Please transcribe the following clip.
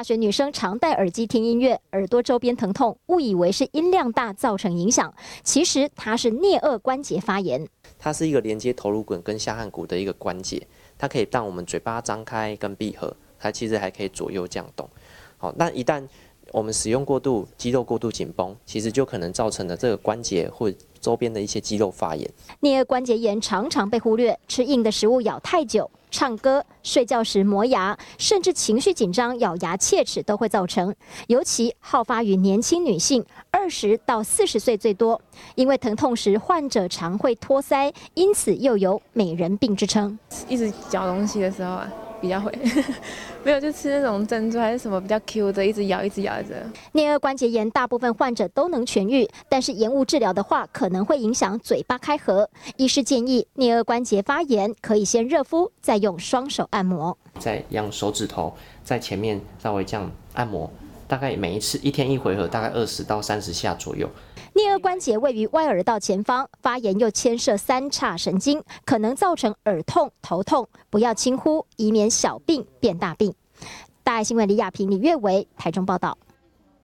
大学女生常戴耳机听音乐，耳朵周边疼痛，误以为是音量大造成影响。其实它是颞颌关节发炎。它是一个连接头颅骨跟下颌骨的一个关节，它可以让我们嘴巴张开跟闭合，它其实还可以左右样动。好，那一旦。我们使用过度，肌肉过度紧绷，其实就可能造成了这个关节或周边的一些肌肉发炎。颞颌关节炎常常被忽略，吃硬的食物咬太久、唱歌、睡觉时磨牙，甚至情绪紧张咬牙切齿都会造成。尤其好发于年轻女性，二十到四十岁最多，因为疼痛时患者常会托腮，因此又有“美人病”之称。一直嚼东西的时候啊。比较会，没有就吃那种珍珠还是什么比较 Q 的，一直咬一直咬着。颞颌关节炎大部分患者都能痊愈，但是延误治疗的话，可能会影响嘴巴开合。医师建议，颞颌关节发炎可以先热敷，再用双手按摩，再用手指头在前面稍微这样按摩，大概每一次一天一回合，大概二十到三十下左右。颞关节位于外耳道前方，发炎又牵涉三叉神经，可能造成耳痛、头痛，不要轻忽，以免小病变大病。大爱新闻李亚平、李月维，台中报道。